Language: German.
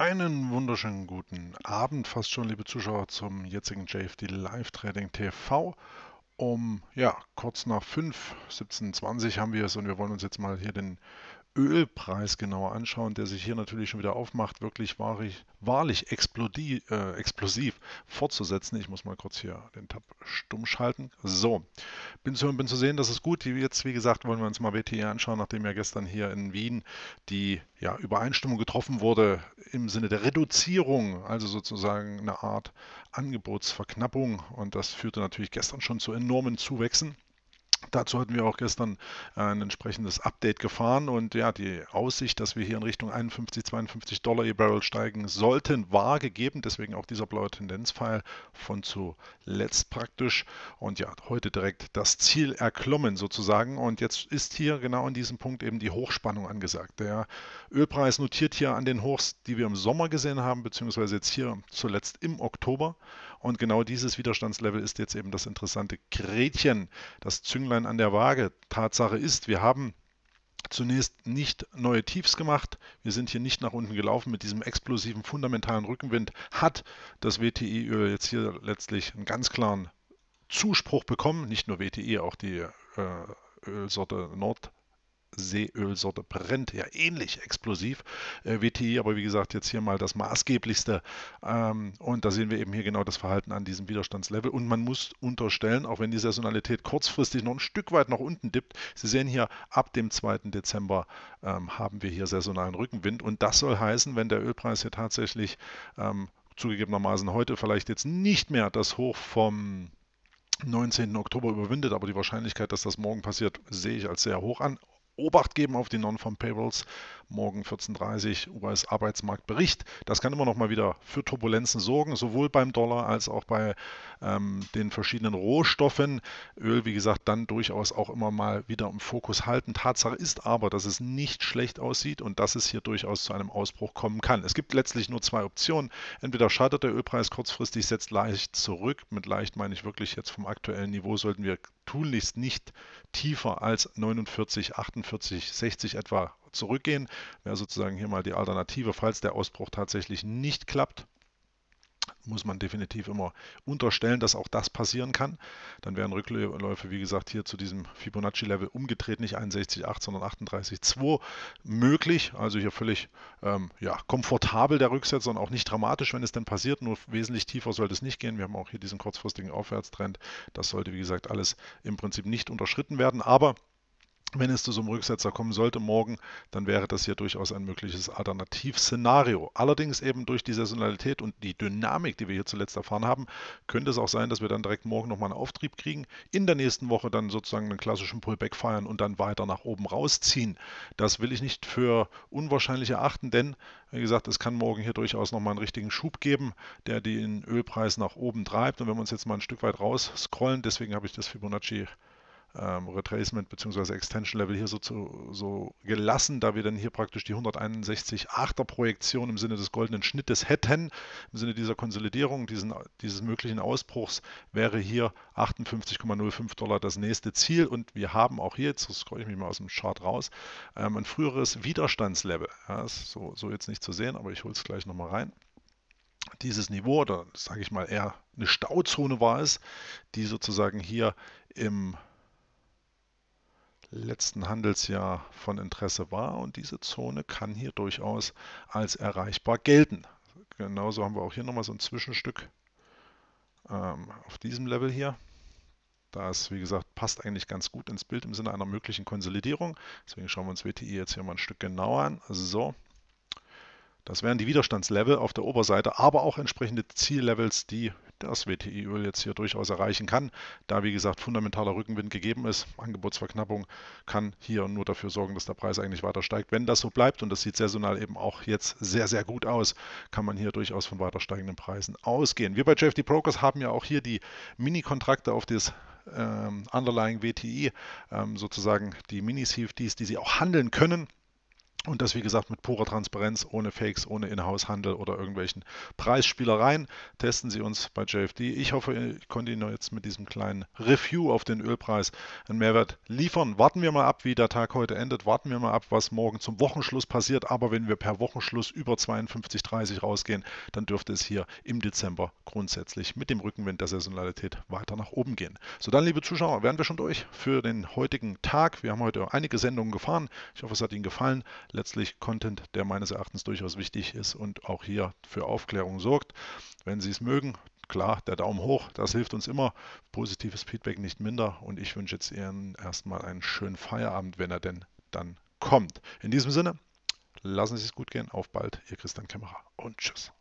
Einen wunderschönen guten Abend, fast schon, liebe Zuschauer, zum jetzigen JFD Live Trading TV. Um ja, kurz nach 5, 17.20 haben wir es und wir wollen uns jetzt mal hier den Ölpreis genauer anschauen, der sich hier natürlich schon wieder aufmacht, wirklich wahrlich, wahrlich explodi, äh, explosiv fortzusetzen. Ich muss mal kurz hier den Tab stumm schalten. So, bin zu, bin zu sehen, das ist gut. Jetzt, wie gesagt, wollen wir uns mal WTI anschauen, nachdem ja gestern hier in Wien die ja, Übereinstimmung getroffen wurde im Sinne der Reduzierung, also sozusagen eine Art Angebotsverknappung. Und das führte natürlich gestern schon zu enormen Zuwächsen. Dazu hatten wir auch gestern äh, ein entsprechendes Update gefahren und ja, die Aussicht, dass wir hier in Richtung 51, 52 Dollar je Barrel steigen sollten, war gegeben. Deswegen auch dieser blaue Tendenzpfeil von zuletzt praktisch. Und ja, heute direkt das Ziel erklommen sozusagen. Und jetzt ist hier genau an diesem Punkt eben die Hochspannung angesagt. Der Ölpreis notiert hier an den Hochs, die wir im Sommer gesehen haben, beziehungsweise jetzt hier zuletzt im Oktober. Und genau dieses Widerstandslevel ist jetzt eben das interessante Gretchen, das Zünglein an der Waage. Tatsache ist, wir haben zunächst nicht neue Tiefs gemacht. Wir sind hier nicht nach unten gelaufen. Mit diesem explosiven, fundamentalen Rückenwind hat das WTI-Öl jetzt hier letztlich einen ganz klaren Zuspruch bekommen. Nicht nur WTI, e, auch die äh, Ölsorte Nord Seeölsorte brennt, ja ähnlich explosiv. Äh, WTI, aber wie gesagt, jetzt hier mal das maßgeblichste. Ähm, und da sehen wir eben hier genau das Verhalten an diesem Widerstandslevel. Und man muss unterstellen, auch wenn die Saisonalität kurzfristig noch ein Stück weit nach unten dippt, Sie sehen hier, ab dem 2. Dezember ähm, haben wir hier saisonalen Rückenwind. Und das soll heißen, wenn der Ölpreis hier tatsächlich ähm, zugegebenermaßen heute vielleicht jetzt nicht mehr das Hoch vom 19. Oktober überwindet, aber die Wahrscheinlichkeit, dass das morgen passiert, sehe ich als sehr hoch an. Obacht geben auf die Non-Farm-Payrolls. Morgen 14.30 Uhr US-Arbeitsmarktbericht. Das kann immer noch mal wieder für Turbulenzen sorgen, sowohl beim Dollar als auch bei ähm, den verschiedenen Rohstoffen. Öl, wie gesagt, dann durchaus auch immer mal wieder im Fokus halten. Tatsache ist aber, dass es nicht schlecht aussieht und dass es hier durchaus zu einem Ausbruch kommen kann. Es gibt letztlich nur zwei Optionen. Entweder scheitert der Ölpreis kurzfristig, setzt leicht zurück. Mit leicht meine ich wirklich jetzt vom aktuellen Niveau sollten wir tunlichst nicht tiefer als 49, 48 40, 60 etwa zurückgehen. Wäre sozusagen hier mal die Alternative, falls der Ausbruch tatsächlich nicht klappt muss man definitiv immer unterstellen, dass auch das passieren kann. Dann wären Rückläufe, wie gesagt, hier zu diesem Fibonacci-Level umgedreht, nicht 61,8, sondern 38,2 möglich. Also hier völlig ähm, ja, komfortabel der Rücksetzer und auch nicht dramatisch, wenn es denn passiert. Nur wesentlich tiefer sollte es nicht gehen. Wir haben auch hier diesen kurzfristigen Aufwärtstrend. Das sollte, wie gesagt, alles im Prinzip nicht unterschritten werden. Aber wenn es zu so einem Rücksetzer kommen sollte morgen, dann wäre das hier durchaus ein mögliches Alternativszenario. Allerdings eben durch die Saisonalität und die Dynamik, die wir hier zuletzt erfahren haben, könnte es auch sein, dass wir dann direkt morgen nochmal einen Auftrieb kriegen, in der nächsten Woche dann sozusagen einen klassischen Pullback feiern und dann weiter nach oben rausziehen. Das will ich nicht für unwahrscheinlich erachten, denn wie gesagt, es kann morgen hier durchaus nochmal einen richtigen Schub geben, der den Ölpreis nach oben treibt. Und wenn wir uns jetzt mal ein Stück weit raus scrollen, deswegen habe ich das Fibonacci ähm, Retracement bzw. Extension Level hier so, zu, so gelassen, da wir dann hier praktisch die 161,8er Projektion im Sinne des goldenen Schnittes hätten, im Sinne dieser Konsolidierung, diesen, dieses möglichen Ausbruchs, wäre hier 58,05 Dollar das nächste Ziel und wir haben auch hier, jetzt scroll ich mich mal aus dem Chart raus, ähm, ein früheres Widerstandslevel. Ja, ist so, so jetzt nicht zu sehen, aber ich hole es gleich nochmal rein dieses Niveau oder sage ich mal eher eine Stauzone war es, die sozusagen hier im letzten Handelsjahr von Interesse war und diese Zone kann hier durchaus als erreichbar gelten. Genauso haben wir auch hier nochmal so ein Zwischenstück ähm, auf diesem Level hier. Das, wie gesagt, passt eigentlich ganz gut ins Bild im Sinne einer möglichen Konsolidierung. Deswegen schauen wir uns WTI jetzt hier mal ein Stück genauer an. Also so, das wären die Widerstandslevel auf der Oberseite, aber auch entsprechende Ziellevels, die das WTI-Öl jetzt hier durchaus erreichen kann. Da, wie gesagt, fundamentaler Rückenwind gegeben ist, Angebotsverknappung kann hier nur dafür sorgen, dass der Preis eigentlich weiter steigt. Wenn das so bleibt, und das sieht saisonal eben auch jetzt sehr, sehr gut aus, kann man hier durchaus von weiter steigenden Preisen ausgehen. Wir bei JFD Brokers haben ja auch hier die Mini-Kontrakte auf das ähm, Underlying WTI, ähm, sozusagen die Mini-CFDs, die Sie auch handeln können. Und das, wie gesagt, mit purer Transparenz, ohne Fakes, ohne Inhouse-Handel oder irgendwelchen Preisspielereien. Testen Sie uns bei JFD. Ich hoffe, ich konnte Ihnen jetzt mit diesem kleinen Review auf den Ölpreis einen Mehrwert liefern. Warten wir mal ab, wie der Tag heute endet. Warten wir mal ab, was morgen zum Wochenschluss passiert. Aber wenn wir per Wochenschluss über 52,30 rausgehen, dann dürfte es hier im Dezember grundsätzlich mit dem Rückenwind der Saisonalität weiter nach oben gehen. So, dann, liebe Zuschauer, wären wir schon durch für den heutigen Tag. Wir haben heute einige Sendungen gefahren. Ich hoffe, es hat Ihnen gefallen letztlich Content, der meines Erachtens durchaus wichtig ist und auch hier für Aufklärung sorgt. Wenn Sie es mögen, klar, der Daumen hoch, das hilft uns immer. Positives Feedback nicht minder und ich wünsche jetzt Ihnen erstmal einen schönen Feierabend, wenn er denn dann kommt. In diesem Sinne, lassen Sie es gut gehen, auf bald, Ihr Christian Kämmerer und tschüss.